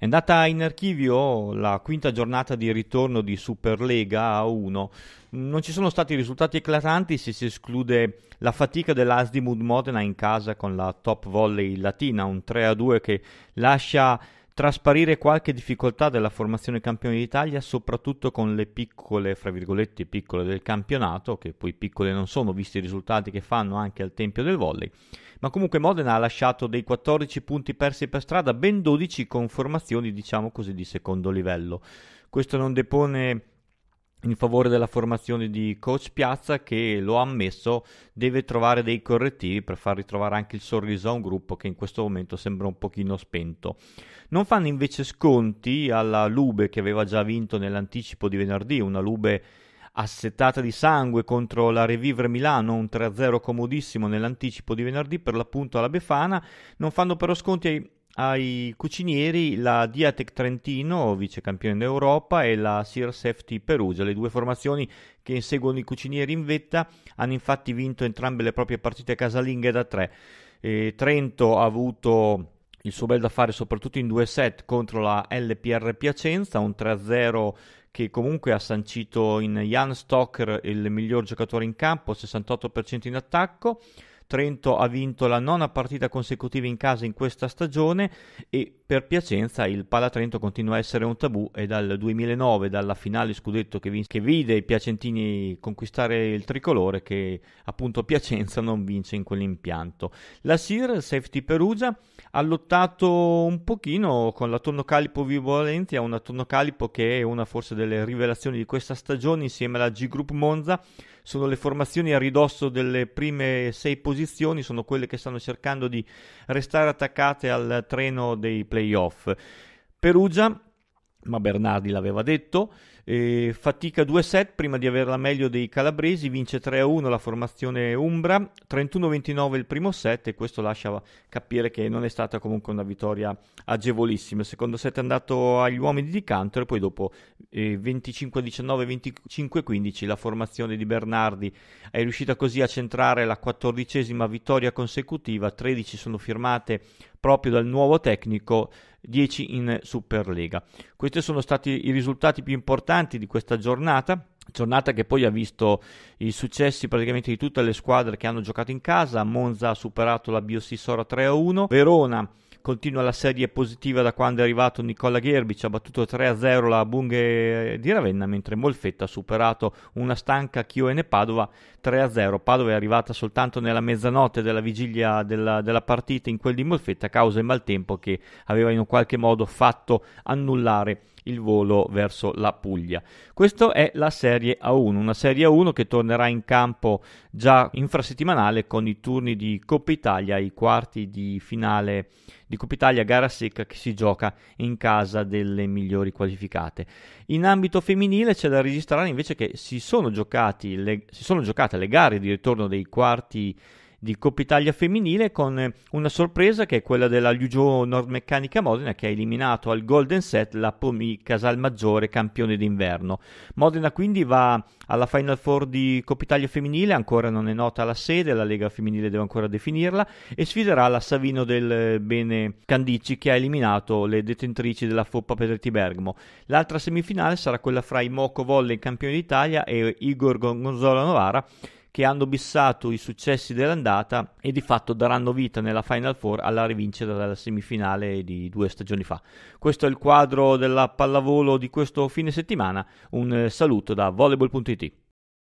È andata in archivio la quinta giornata di ritorno di Superlega A1. Non ci sono stati risultati eclatanti se si esclude la fatica dell'Asdimud Modena in casa con la top volley latina, un 3-2 che lascia trasparire qualche difficoltà della formazione campione d'Italia, soprattutto con le piccole, fra virgolette, piccole del campionato, che poi piccole non sono, visti i risultati che fanno anche al tempio del volley. Ma comunque Modena ha lasciato dei 14 punti persi per strada, ben 12 con formazioni, diciamo così, di secondo livello. Questo non depone in favore della formazione di coach Piazza che lo ha ammesso deve trovare dei correttivi per far ritrovare anche il sorriso a un gruppo che in questo momento sembra un pochino spento. Non fanno invece sconti alla Lube che aveva già vinto nell'anticipo di venerdì, una Lube assetata di sangue contro la Revivre Milano, un 3-0 comodissimo nell'anticipo di venerdì per l'appunto alla Befana, non fanno però sconti ai ai cucinieri la Diatec Trentino, vice campione d'Europa, e la Sir Safety Perugia. Le due formazioni che inseguono i cucinieri in vetta hanno infatti vinto entrambe le proprie partite casalinghe da tre. E Trento ha avuto il suo bel da fare soprattutto in due set contro la LPR Piacenza, un 3-0 che comunque ha sancito in Jan Stocker il miglior giocatore in campo, 68% in attacco Trento ha vinto la nona partita consecutiva in casa in questa stagione e per Piacenza il Palatrento continua a essere un tabù e dal 2009, dalla finale scudetto che, vince, che vide i piacentini conquistare il tricolore, che appunto Piacenza non vince in quell'impianto. La SIR, Safety Perugia, ha lottato un pochino con la Tonno Calipo Tonnocalipo Vivolenzia, una Tonno Calipo che è una forse delle rivelazioni di questa stagione insieme alla G Group Monza. Sono le formazioni a ridosso delle prime sei posizioni, sono quelle che stanno cercando di restare attaccate al treno dei playoff playoff. Perugia, ma Bernardi l'aveva detto, eh, fatica 2 set prima di averla meglio dei calabresi, vince 3-1 la formazione Umbra, 31-29 il primo set e questo lascia capire che non è stata comunque una vittoria agevolissima. Il secondo set è andato agli uomini di Cantor e poi dopo eh, 25-19, 25-15 la formazione di Bernardi è riuscita così a centrare la quattordicesima vittoria consecutiva, 13 sono firmate proprio dal nuovo tecnico 10 in Superlega. Questi sono stati i risultati più importanti di questa giornata. Giornata che poi ha visto i successi praticamente di tutte le squadre che hanno giocato in casa. Monza ha superato la BOC 3-1, Verona Continua la serie positiva da quando è arrivato Nicola Gherbic, ha battuto 3-0 la Bunghe di Ravenna, mentre Molfetta ha superato una stanca Chioene Padova 3-0. Padova è arrivata soltanto nella mezzanotte della vigilia della, della partita in quel di Molfetta a causa del maltempo che aveva in un qualche modo fatto annullare il volo verso la Puglia. Questa è la Serie A1, una Serie A1 che tornerà in campo già infrasettimanale con i turni di Coppa Italia, i quarti di finale di Coppa Italia gara secca che si gioca in casa delle migliori qualificate. In ambito femminile c'è da registrare invece che si sono, le, si sono giocate le gare di ritorno dei quarti di Coppa Italia femminile con eh, una sorpresa che è quella della Liugio Nordmeccanica Modena che ha eliminato al Golden Set la Pomi Casalmaggiore campione d'inverno. Modena quindi va alla Final Four di Coppa Italia femminile, ancora non è nota la sede, la Lega femminile deve ancora definirla e sfiderà la Savino del eh, Bene Candici che ha eliminato le detentrici della Foppa Pedretti Bergamo. L'altra semifinale sarà quella fra i Moco Volley campione d'Italia e Igor Gonzola Novara che hanno bissato i successi dell'andata e di fatto daranno vita nella Final Four alla rivincita della semifinale di due stagioni fa. Questo è il quadro della pallavolo di questo fine settimana. Un eh, saluto da volleyball.it.